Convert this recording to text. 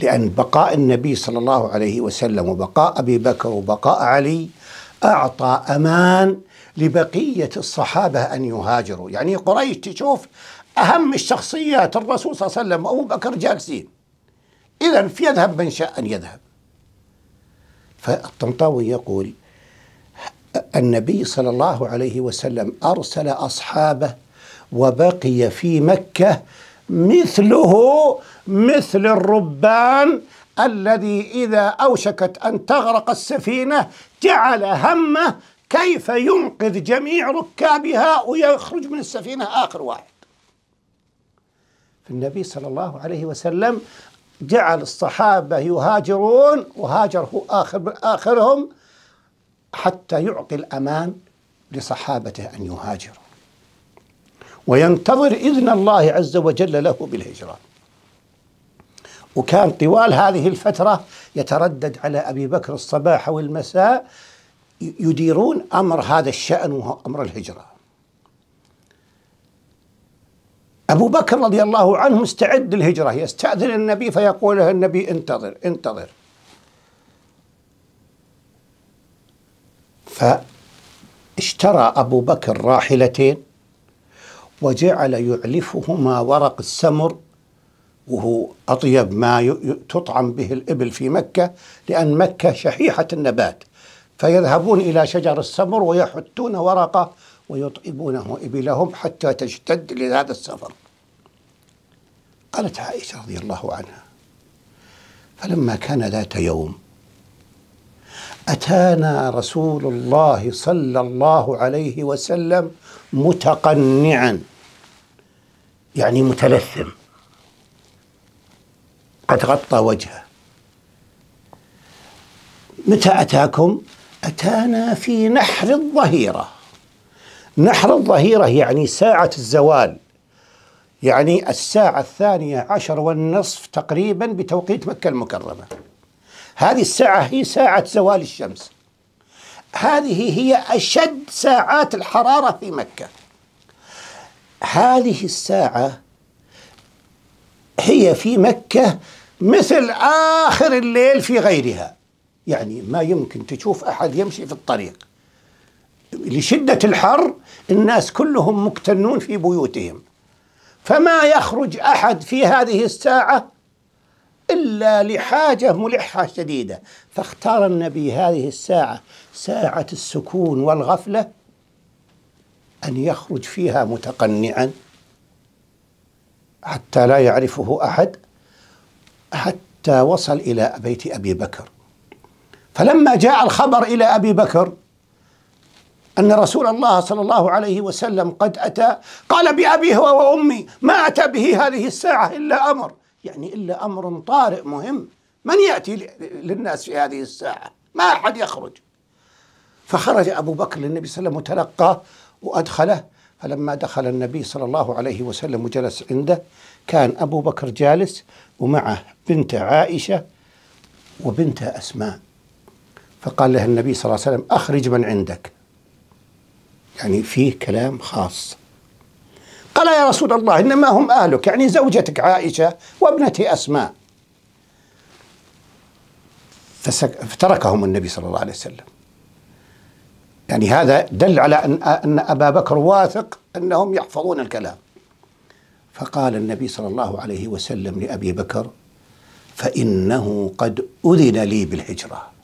لأن بقاء النبي صلى الله عليه وسلم وبقاء أبي بكر وبقاء علي أعطى أمان لبقية الصحابة أن يهاجروا يعني قريش تشوف أهم الشخصيات الرسول صلى الله عليه وسلم وأبو بكر جالسين إذا فيذهب من شاء أن يذهب فالطنطاوي يقول النبي صلى الله عليه وسلم أرسل أصحابه وبقي في مكة مثله مثل الربان الذي إذا أوشكت أن تغرق السفينة جعل همه كيف ينقذ جميع ركابها ويخرج من السفينة آخر واحد النبي صلى الله عليه وسلم جعل الصحابة يهاجرون وهاجره آخر آخرهم حتى يعطي الأمان لصحابته أن يهاجروا وينتظر إذن الله عز وجل له بالهجرة وكان طوال هذه الفترة يتردد على أبي بكر الصباح والمساء يديرون أمر هذا الشأن وهو أمر الهجرة أبو بكر رضي الله عنه مستعد للهجرة يستأذن النبي فيقول له النبي انتظر انتظر فاشترى أبو بكر راحلتين وجعل يعلفهما ورق السمر وهو أطيب ما تطعم به الإبل في مكة لأن مكة شحيحة النبات فيذهبون إلى شجر السمر ويحتون ورقه ويطعمونه إبلهم حتى تشتد لهذا السفر قالت عائشة رضي الله عنها فلما كان ذات يوم أتانا رسول الله صلى الله عليه وسلم متقنعا يعني متلثم قد غطى وجهه متى أتاكم؟ أتانا في نحر الظهيرة نحر الظهيرة يعني ساعة الزوال يعني الساعة الثانية عشر والنصف تقريبا بتوقيت مكة المكرمة هذه الساعة هي ساعة زوال الشمس هذه هي أشد ساعات الحرارة في مكة هذه الساعة هي في مكة مثل آخر الليل في غيرها يعني ما يمكن تشوف أحد يمشي في الطريق لشدة الحر الناس كلهم مكتنون في بيوتهم فما يخرج أحد في هذه الساعة إلا لحاجة ملحة شديدة فاختار النبي هذه الساعة ساعة السكون والغفلة أن يخرج فيها متقنعا حتى لا يعرفه أحد حتى وصل إلى بيت أبي بكر فلما جاء الخبر إلى أبي بكر أن رسول الله صلى الله عليه وسلم قد أتى قال بأبي هو وأمي ما أتى به هذه الساعة إلا أمر يعني إلا أمر طارئ مهم من يأتي للناس في هذه الساعة ما أحد يخرج فخرج أبو بكر للنبي صلى الله عليه وسلم وتلقاه وأدخله فلما دخل النبي صلى الله عليه وسلم وجلس عنده كان أبو بكر جالس ومعه بنت عائشة وبنت أسماء فقال لها النبي صلى الله عليه وسلم أخرج من عندك يعني فيه كلام خاص قال يا رسول الله إنما هم أهلك يعني زوجتك عائشة وابنتي أسماء فتركهم النبي صلى الله عليه وسلم يعني هذا دل على أن, أن أبا بكر واثق أنهم يحفظون الكلام فقال النبي صلى الله عليه وسلم لأبي بكر فإنه قد أذن لي بالهجرة